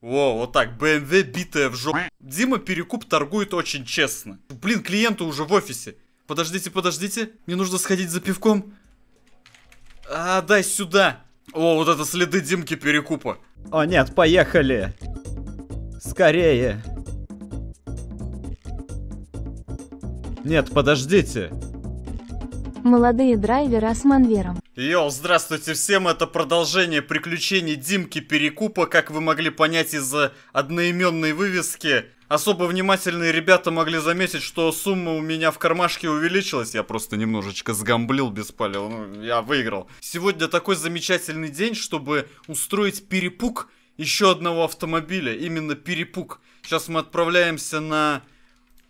Во, вот так, BMW битая в жопу. Дима Перекуп торгует очень честно. Блин, клиенты уже в офисе. Подождите, подождите, мне нужно сходить за пивком. А, дай сюда. О, вот это следы Димки Перекупа. О нет, поехали. Скорее. Нет, подождите. Молодые драйверы с манвером. Йоу, здравствуйте всем, это продолжение приключений Димки Перекупа, как вы могли понять из э, одноименной вывески. Особо внимательные ребята могли заметить, что сумма у меня в кармашке увеличилась. Я просто немножечко сгамблил, беспалил, ну, я выиграл. Сегодня такой замечательный день, чтобы устроить перепуг еще одного автомобиля, именно перепуг. Сейчас мы отправляемся на...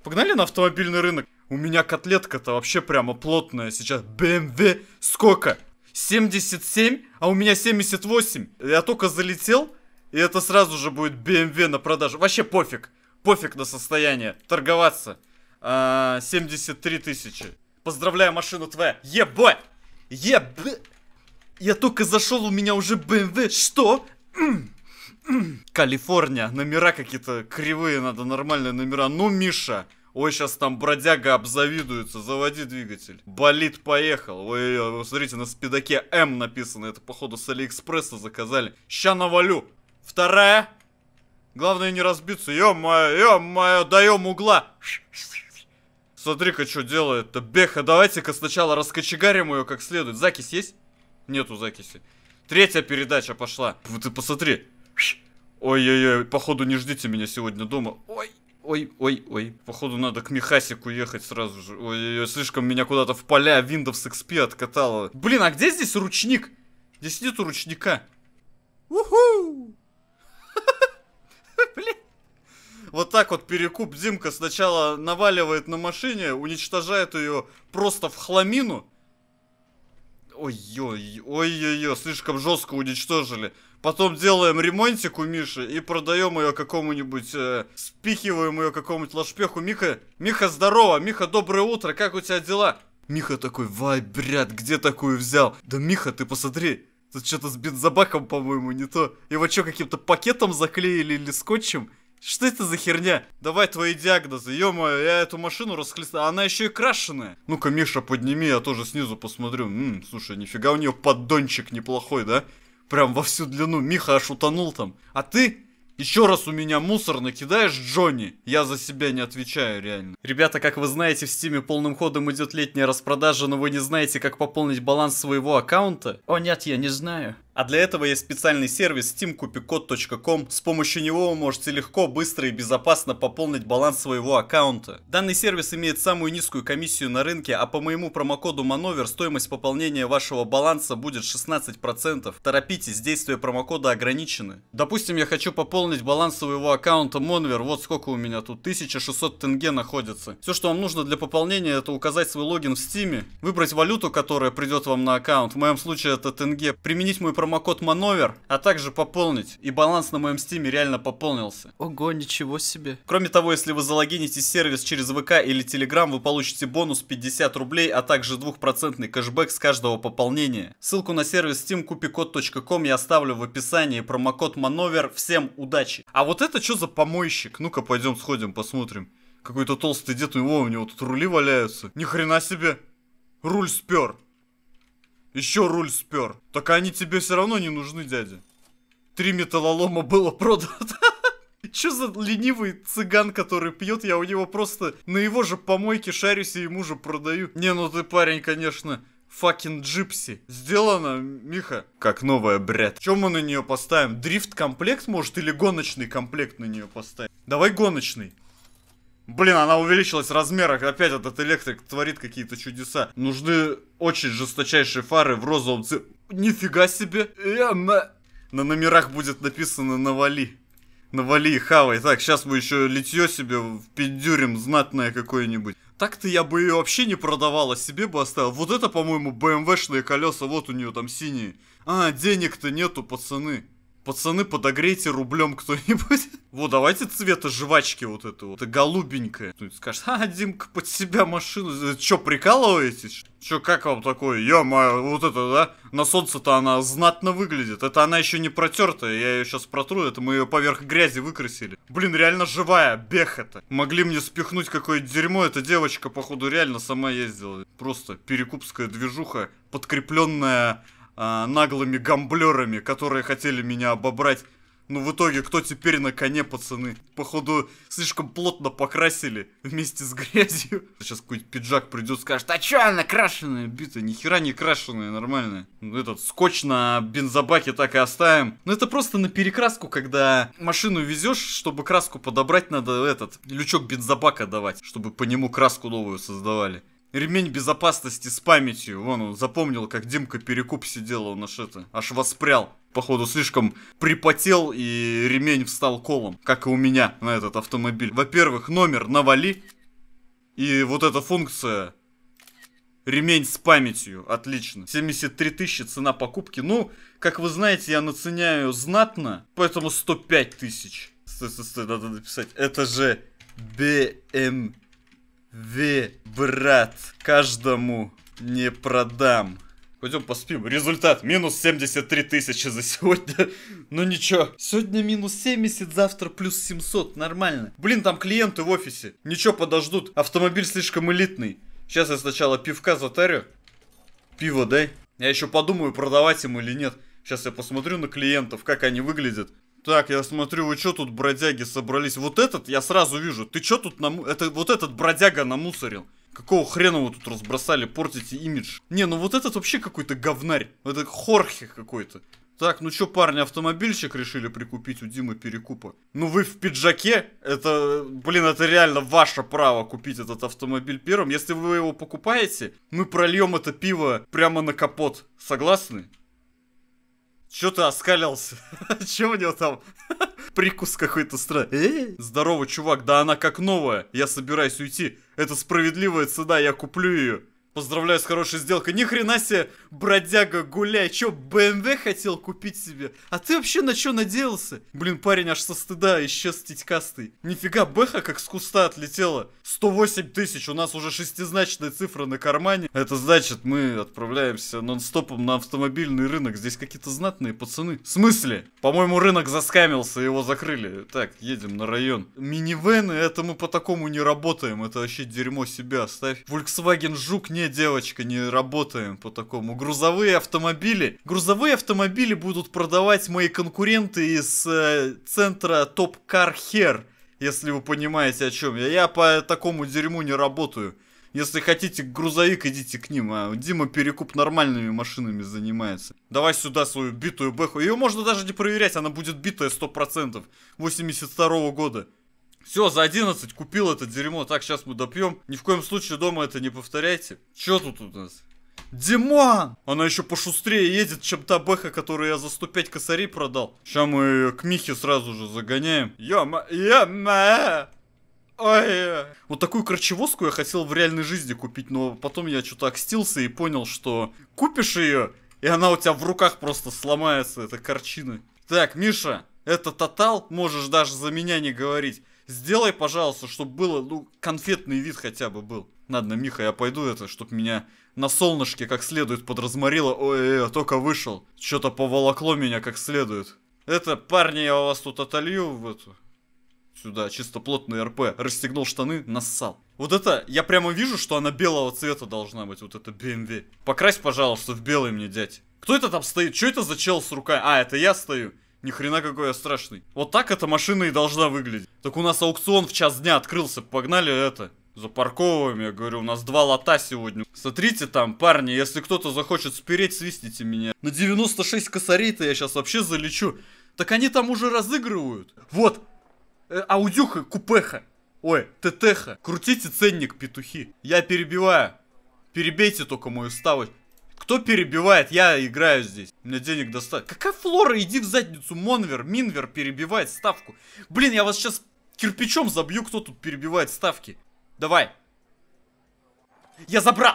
Погнали на автомобильный рынок. У меня котлетка-то вообще прямо плотная сейчас. BMW сколько? 77, а у меня 78. Я только залетел, и это сразу же будет BMW эм на продажу. Вообще пофиг. Пофиг на состояние. Торговаться. А, 73 тысячи. Поздравляю, машину твоя. Ебать! Еб... Я только зашел, у меня уже BMW. Эм Что? Калифорния. Номера какие-то кривые, надо нормальные номера. Ну, Миша. Ой, сейчас там бродяга обзавидуется, заводи двигатель. Болит, поехал. Ой, смотрите, на спидаке М написано, это походу с Алиэкспресса заказали. Ща навалю. Вторая. Главное не разбиться. Ё-моё, ё-моё, даём угла. Смотри-ка, что делает-то. Беха, давайте-ка сначала раскочегарим ее как следует. Закись есть? Нету закиси. Третья передача пошла. Вот Ты посмотри. Ой-ой-ой, походу не ждите меня сегодня дома. Ой ой, ой, ой. Походу надо к Михасику ехать сразу же. Ой, ой, слишком меня куда-то в поля Windows XP откатало. Блин, а где здесь ручник? Здесь нету ручника. Уху! Блин. Вот так вот перекуп Димка сначала наваливает на машине, уничтожает ее просто в хламину. ой ой ой слишком жестко уничтожили. Потом делаем ремонтик у Миши и продаем ее какому-нибудь... Э, спихиваем ее какому-нибудь лошпеху. Миха, Миха, здорово! Миха, доброе утро! Как у тебя дела? Миха такой, вай, брат, где такую взял? Да, Миха, ты посмотри, тут что-то с бензобаком, по-моему, не то. Его что, каким-то пакетом заклеили или скотчем? Что это за херня? Давай твои диагнозы, ё я эту машину расхлестал, она еще и крашеная. Ну-ка, Миша, подними, я тоже снизу посмотрю. М слушай, нифига у нее поддончик неплохой, да? прям во всю длину. Миха аж утонул там. А ты еще раз у меня мусор накидаешь, Джонни, я за себя не отвечаю, реально. Ребята, как вы знаете, в Стиме полным ходом идет летняя распродажа, но вы не знаете, как пополнить баланс своего аккаунта? О нет, я не знаю. А для этого есть специальный сервис steamkupikod.com. С помощью него вы можете легко, быстро и безопасно пополнить баланс своего аккаунта. Данный сервис имеет самую низкую комиссию на рынке, а по моему промокоду Manover стоимость пополнения вашего баланса будет 16%. Торопитесь, действия промокода ограничены. Допустим, я хочу пополнить баланс своего аккаунта Monver. Вот сколько у меня тут, 1600 тенге находится. Все, что вам нужно для пополнения, это указать свой логин в Steam, выбрать валюту, которая придет вам на аккаунт. В моем случае это тенге. Применить мой промокод Мановер, а также пополнить. И баланс на моем стиме реально пополнился. Ого, ничего себе. Кроме того, если вы залогините сервис через ВК или Телеграм, вы получите бонус 50 рублей, а также 2% кэшбэк с каждого пополнения. Ссылку на сервис steamkupicod.com я оставлю в описании. Промокод Мановер. Всем удачи. А вот это что за помойщик? Ну-ка, пойдем сходим, посмотрим. Какой-то толстый дед, у него у него тут рули валяются. Ни хрена себе. Руль спер. Еще руль спер. Так они тебе все равно не нужны, дядя. Три металлолома было продано. Че за ленивый цыган, который пьет? Я у него просто на его же помойке шарюсь и ему же продаю. Не, ну ты парень, конечно, факин джипси. Сделано, Миха, как новая бред. Чем мы на нее поставим? Дрифт комплект, может, или гоночный комплект на нее поставим? Давай гоночный. Блин, она увеличилась в размерах. Опять этот электрик творит какие-то чудеса. Нужны очень жесточайшие фары в розовом цвете. Нифига себе. я На на номерах будет написано «Навали». Навали хавай. Так, сейчас мы еще литье себе впендюрим знатное какое-нибудь. Так-то я бы ее вообще не продавала, себе бы оставил. Вот это, по-моему, BMW БМВшные колеса, вот у нее там синие. А, денег-то нету, пацаны. Пацаны, подогрейте рублем кто-нибудь. Вот, давайте цвета жвачки вот это вот. Это голубенькое. кто скажет, а, Димка, под себя машину. Чё, прикалываетесь? Чё, как вам такое? Ё-моё, вот это, да? На солнце-то она знатно выглядит. Это она еще не протертая. Я ее сейчас протру, это мы ее поверх грязи выкрасили. Блин, реально живая, бех это. Могли мне спихнуть какое то дерьмо. Эта девочка, походу, реально сама ездила. Просто перекупская движуха, подкрепленная э, наглыми гамблерами, которые хотели меня обобрать. Ну, в итоге, кто теперь на коне, пацаны? Походу, слишком плотно покрасили вместе с грязью. Сейчас какой-нибудь пиджак придет, скажет, а чё она крашеная бита? Нихера не крашеная, нормальная. Ну, этот скотч на бензобаке так и оставим. Ну, это просто на перекраску, когда машину везешь, чтобы краску подобрать, надо этот, лючок бензобака давать, чтобы по нему краску новую создавали. Ремень безопасности с памятью. Вон он запомнил, как Димка Перекуп сидел, он аж это, аж воспрял. Походу, слишком припотел и ремень встал колом, как и у меня на этот автомобиль. Во-первых, номер навали. И вот эта функция Ремень с памятью, отлично. 73 тысячи цена покупки. Ну, как вы знаете, я наценяю знатно, поэтому 105 тысяч. Стой, стой, стой, надо написать. Это же BMW Ви, брат, каждому не продам. Пойдем поспим. Результат минус 73 тысячи за сегодня. ну ничего. Сегодня минус 70, завтра плюс 700. Нормально. Блин, там клиенты в офисе. Ничего, подождут. Автомобиль слишком элитный. Сейчас я сначала пивка затарю. Пиво дай. Я еще подумаю, продавать ему или нет. Сейчас я посмотрю на клиентов, как они выглядят. Так, я смотрю, вы что тут, бродяги, собрались? Вот этот я сразу вижу. Ты что тут нам... Это вот этот бродяга намусорил. Какого хрена вы тут разбросали, портите имидж? Не, ну вот этот вообще какой-то говнарь. Это хорхи какой-то. Так, ну чё, парни, автомобильчик решили прикупить у Димы Перекупа? Ну вы в пиджаке? Это, блин, это реально ваше право купить этот автомобиль первым. Если вы его покупаете, мы прольем это пиво прямо на капот. Согласны? Чё ты оскалился? Че у него там? Прикус какой-то странный. Э? Здорово, чувак, да она как новая. Я собираюсь уйти. Это справедливая цена, я куплю ее. Поздравляю с хорошей сделкой. Ни хрена себе, бродяга, гуляй. Чё, БМВ хотел купить себе? А ты вообще на чё надеялся? Блин, парень аж со стыда исчез титькастый. Нифига, Бэха как с куста отлетела. 108 тысяч, у нас уже шестизначная цифра на кармане. Это значит, мы отправляемся нон-стопом на автомобильный рынок. Здесь какие-то знатные пацаны. В смысле? По-моему, рынок заскамился, его закрыли. Так, едем на район. Минивены, это мы по такому не работаем. Это вообще дерьмо себя оставь. Volkswagen Жук, нет девочка, не работаем по такому. Грузовые автомобили. Грузовые автомобили будут продавать мои конкуренты из э, центра Топ Car Hair. Если вы понимаете, о чем я. Я по такому дерьму не работаю. Если хотите грузовик, идите к ним. А Дима Перекуп нормальными машинами занимается. Давай сюда свою битую бэху. Ее можно даже не проверять, она будет битая 100%. 82 -го года. Все, за 11 купил это дерьмо. Так, сейчас мы допьем. Ни в коем случае дома это не повторяйте. Че тут у нас? Диман! Она еще пошустрее едет, чем та бэха, которую я за 105 косарей продал. Сейчас мы к Михе сразу же загоняем. Ёма, ёма! Ой. Вот такую корчевозку я хотел в реальной жизни купить, но потом я что-то окстился и понял, что купишь ее, и она у тебя в руках просто сломается, эта корчина. Так, Миша, это тотал, можешь даже за меня не говорить. Сделай, пожалуйста, чтобы было, ну, конфетный вид хотя бы был. Ладно, Миха, я пойду это, чтобы меня на солнышке как следует подразморило. Ой, я только вышел. Что-то поволокло меня как следует. Это, парни, я вас тут отолью в эту... Сюда, чисто плотный РП. Расстегнул штаны, нассал. Вот это, я прямо вижу, что она белого цвета должна быть, вот это BMW. Эм Покрась, пожалуйста, в белый мне, дядь. Кто это там стоит? Что это за чел с рукой? А, это я стою. Ни хрена какой я страшный. Вот так эта машина и должна выглядеть. Так у нас аукцион в час дня открылся, погнали это. Запарковываем, я говорю, у нас два лота сегодня. Смотрите там, парни, если кто-то захочет спереть, свистите меня. На 96 косарей-то я сейчас вообще залечу. Так они там уже разыгрывают. Вот, э, аудюха, купеха. Ой, ТТХа. Крутите ценник, петухи. Я перебиваю. Перебейте только мою ставочку. Кто перебивает? Я играю здесь. у меня денег достаточно. Какая флора? Иди в задницу. Монвер, Минвер перебивает ставку. Блин, я вас сейчас кирпичом забью, кто тут перебивает ставки. Давай. Я забрал.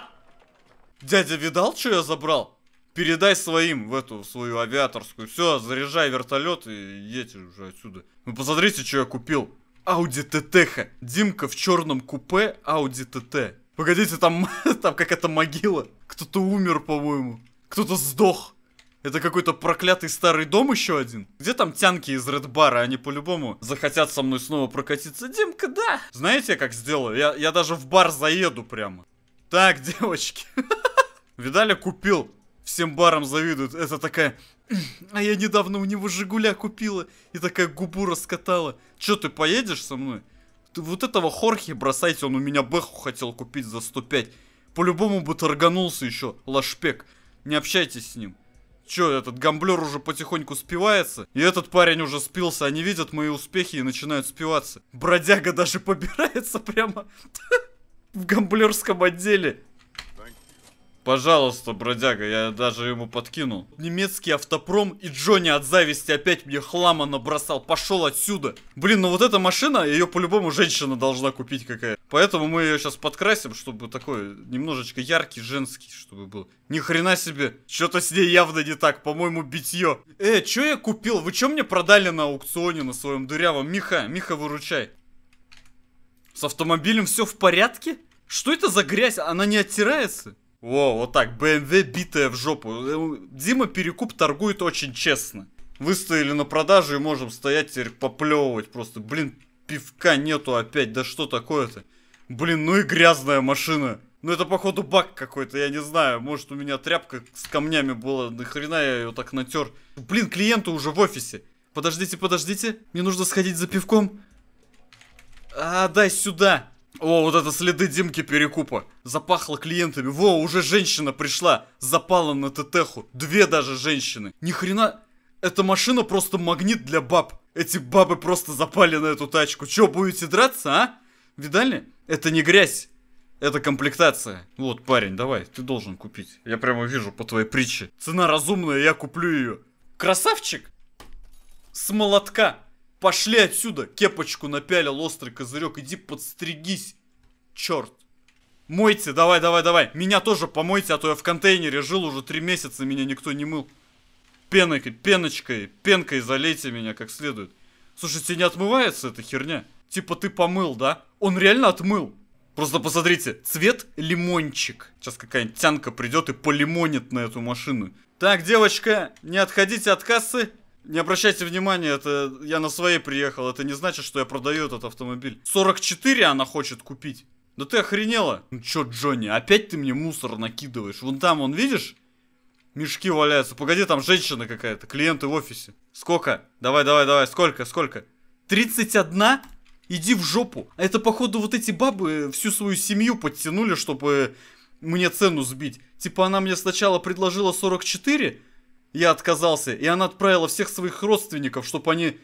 Дядя видал, что я забрал? Передай своим в эту свою авиаторскую. Все, заряжай вертолет и едьте уже отсюда. Ну посмотрите, что я купил. Ауди ТТХ. Димка в черном купе Ауди ТТ. Погодите, там, там какая-то могила. Кто-то умер, по-моему. Кто-то сдох. Это какой-то проклятый старый дом еще один. Где там тянки из Редбара? Они по-любому захотят со мной снова прокатиться. Димка, да. Знаете, я как сделаю? Я, я даже в бар заеду прямо. Так, девочки. Видали, купил. Всем барам завидуют. Это такая... А я недавно у него Жигуля купила. И такая губу раскатала. Че, ты поедешь со мной? вот этого Хорхи бросайте, он у меня Бэху хотел купить за 105. По-любому бы торганулся еще, лашпек. Не общайтесь с ним. Че этот гамблер уже потихоньку спивается, и этот парень уже спился, они видят мои успехи и начинают спиваться. Бродяга даже побирается прямо в гамблерском отделе. Пожалуйста, бродяга, я даже ему подкину. Немецкий автопром и Джонни от зависти опять мне хлама набросал. Пошел отсюда. Блин, ну вот эта машина, ее по-любому женщина должна купить какая. Поэтому мы ее сейчас подкрасим, чтобы такой немножечко яркий, женский, чтобы был. Ни хрена себе, что-то с ней явно не так, по-моему, битье. Э, что я купил? Вы что мне продали на аукционе на своем дырявом? Миха, Миха, выручай. С автомобилем все в порядке? Что это за грязь? Она не оттирается? Во, вот так, BMW эм битая в жопу. Э, Дима Перекуп торгует очень честно. Выставили на продажу и можем стоять теперь поплевывать просто. Блин, пивка нету опять, да что такое-то? Блин, ну и грязная машина. Ну это походу бак какой-то, я не знаю. Может у меня тряпка с камнями была, нахрена я ее так натер. Блин, клиенты уже в офисе. Подождите, подождите, мне нужно сходить за пивком. А, дай сюда. О, вот это следы Димки Перекупа. Запахло клиентами. Во, уже женщина пришла. Запала на ТТХу. Две даже женщины. Ни хрена... Эта машина просто магнит для баб. Эти бабы просто запали на эту тачку. Чё, будете драться, а? Видали? Это не грязь. Это комплектация. Вот, парень, давай, ты должен купить. Я прямо вижу по твоей притче. Цена разумная, я куплю ее. Красавчик! С молотка! Пошли отсюда! Кепочку напялил, острый козырек. Иди подстригись. Черт. Мойте, давай, давай, давай. Меня тоже помойте, а то я в контейнере жил уже три месяца, меня никто не мыл. Пеной, пеночкой, пенкой залейте меня как следует. Слушайте, не отмывается эта херня? Типа ты помыл, да? Он реально отмыл. Просто посмотрите, цвет лимончик. Сейчас какая-нибудь тянка придет и полимонит на эту машину. Так, девочка, не отходите от кассы. Не обращайте внимания, это я на своей приехал. Это не значит, что я продаю этот автомобиль. 44 она хочет купить. Да ты охренела? Ну чё, Джонни, опять ты мне мусор накидываешь? Вон там, он видишь? Мешки валяются. Погоди, там женщина какая-то, клиенты в офисе. Сколько? Давай, давай, давай, сколько, сколько? 31? Иди в жопу. А Это, походу, вот эти бабы всю свою семью подтянули, чтобы мне цену сбить. Типа она мне сначала предложила 44, я отказался. И она отправила всех своих родственников, чтобы они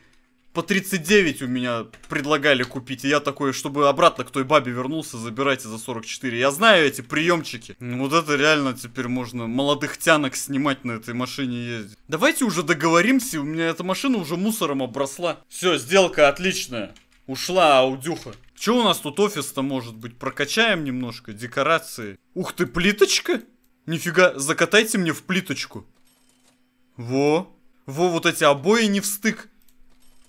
по 39 у меня предлагали купить. И я такой, чтобы обратно к той бабе вернулся, забирайте за 44. Я знаю эти приемчики. Вот это реально теперь можно молодых тянок снимать на этой машине ездить. Давайте уже договоримся, у меня эта машина уже мусором обросла. Все, сделка отличная. Ушла аудюха. Че у нас тут офис-то может быть? Прокачаем немножко декорации. Ух ты, плиточка? Нифига, закатайте мне в плиточку. Во. Во, вот эти обои не встык.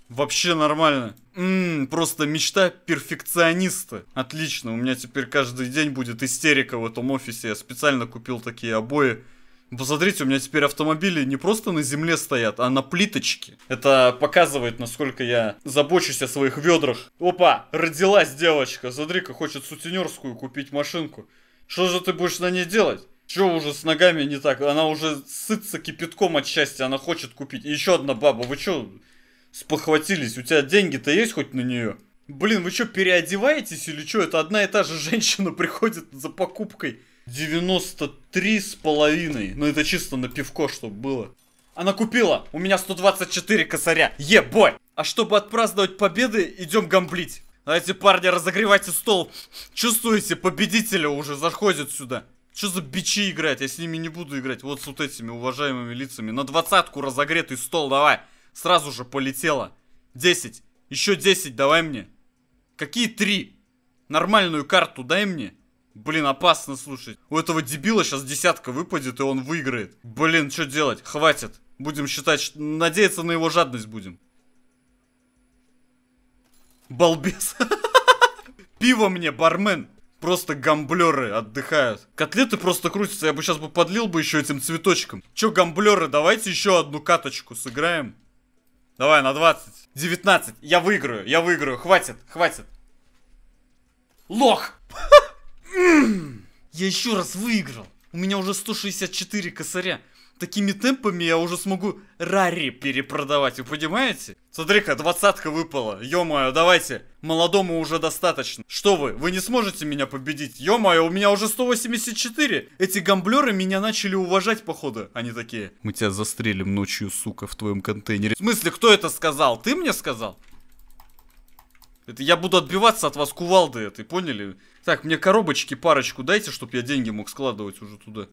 Вообще нормально. Ммм, просто мечта перфекциониста. Отлично, у меня теперь каждый день будет истерика в этом офисе. Я специально купил такие обои. Посмотрите, у меня теперь автомобили не просто на земле стоят, а на плиточке. Это показывает, насколько я забочусь о своих ведрах. Опа, родилась девочка. Смотри-ка, хочет сутенерскую купить машинку. Что же ты будешь на ней делать? Че уже с ногами не так? Она уже сытся кипятком от счастья, она хочет купить. И еще одна баба, вы че спохватились? У тебя деньги-то есть хоть на нее? Блин, вы что, переодеваетесь или что? Это одна и та же женщина приходит за покупкой. 93 с половиной. Ну это чисто на пивко, чтобы было. Она купила. У меня 124 косаря. Ебой! А чтобы отпраздновать победы, идем гамблить. Давайте, парни, разогревайте стол. Чувствуете, победителя уже заходит сюда. Что за бичи играть? Я с ними не буду играть. Вот с вот этими уважаемыми лицами. На двадцатку разогретый стол давай. Сразу же полетело. десять, Еще десять. давай мне. Какие три? Нормальную карту дай мне. Блин, опасно слушать. У этого дебила сейчас десятка выпадет, и он выиграет. Блин, что делать? Хватит. Будем считать, надеяться на его жадность будем. Балбес. Пиво мне, бармен просто гамблеры отдыхают. Котлеты просто крутятся, я бы сейчас бы подлил бы еще этим цветочком. Че, гамблеры, давайте еще одну каточку сыграем. Давай, на 20. 19. Я выиграю, я выиграю. Хватит, хватит. Лох! Я еще раз выиграл. У меня уже 164 косаря. Такими темпами я уже смогу рари перепродавать, вы понимаете? Смотри-ка, двадцатка выпала. Ё-моё, давайте. Молодому уже достаточно. Что вы, вы не сможете меня победить? Ё-моё, у меня уже 184. Эти гамблеры меня начали уважать, походу. Они такие. Мы тебя застрелим ночью, сука, в твоем контейнере. В смысле, кто это сказал? Ты мне сказал? Это я буду отбиваться от вас кувалды этой, поняли? Так, мне коробочки парочку дайте, чтобы я деньги мог складывать уже туда.